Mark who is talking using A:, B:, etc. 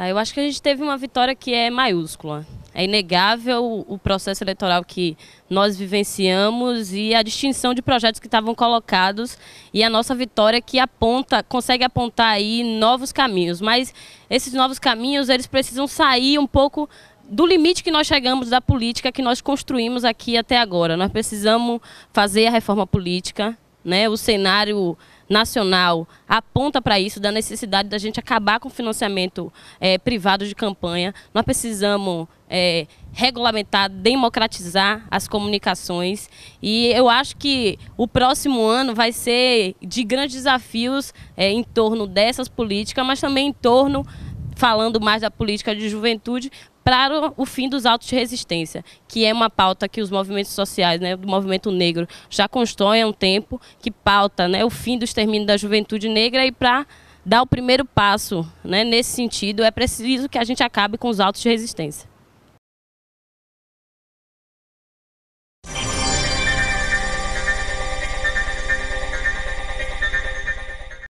A: Tá, eu acho que a gente teve uma vitória que é maiúscula. É inegável o processo eleitoral que nós vivenciamos e a distinção de projetos que estavam colocados e a nossa vitória que aponta, consegue apontar aí novos caminhos. Mas esses novos caminhos, eles precisam sair um pouco do limite que nós chegamos da política que nós construímos aqui até agora. Nós precisamos fazer a reforma política, né? O cenário nacional aponta para isso, da necessidade da gente acabar com o financiamento é, privado de campanha. Nós precisamos é, regulamentar, democratizar as comunicações. E eu acho que o próximo ano vai ser de grandes desafios é, em torno dessas políticas, mas também em torno falando mais da política de juventude, para o fim dos autos de resistência, que é uma pauta que os movimentos sociais, né, do movimento negro, já constroem há um tempo, que pauta né, o fim do extermínio da juventude negra e para dar o primeiro passo né, nesse sentido, é preciso que a gente acabe com os autos de resistência.